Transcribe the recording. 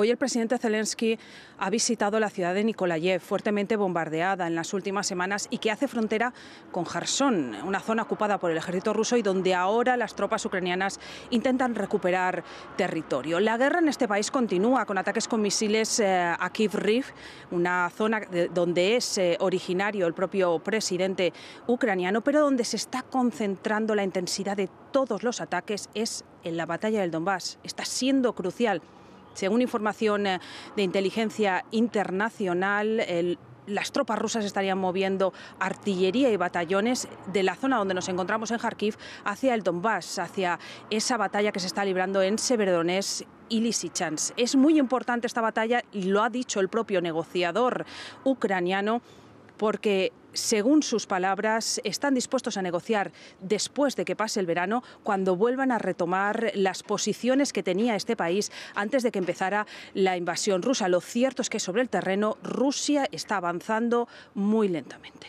Hoy el presidente Zelensky ha visitado la ciudad de Nikolayev, fuertemente bombardeada en las últimas semanas y que hace frontera con jarsón una zona ocupada por el ejército ruso y donde ahora las tropas ucranianas intentan recuperar territorio. La guerra en este país continúa con ataques con misiles eh, a Kiev Riv, una zona donde es eh, originario el propio presidente ucraniano, pero donde se está concentrando la intensidad de todos los ataques es en la batalla del Donbass. Está siendo crucial según información eh, de inteligencia internacional, las tropas rusas estarían moviendo artillería y batallones de la zona donde nos encontramos en Kharkiv hacia el Donbass, hacia esa batalla que se está librando en Severodonetsk y Lysychansk. Es muy importante esta batalla y lo ha dicho el propio negociador ucraniano porque según sus palabras, están dispuestos a negociar después de que pase el verano, cuando vuelvan a retomar las posiciones que tenía este país antes de que empezara la invasión rusa. Lo cierto es que sobre el terreno Rusia está avanzando muy lentamente.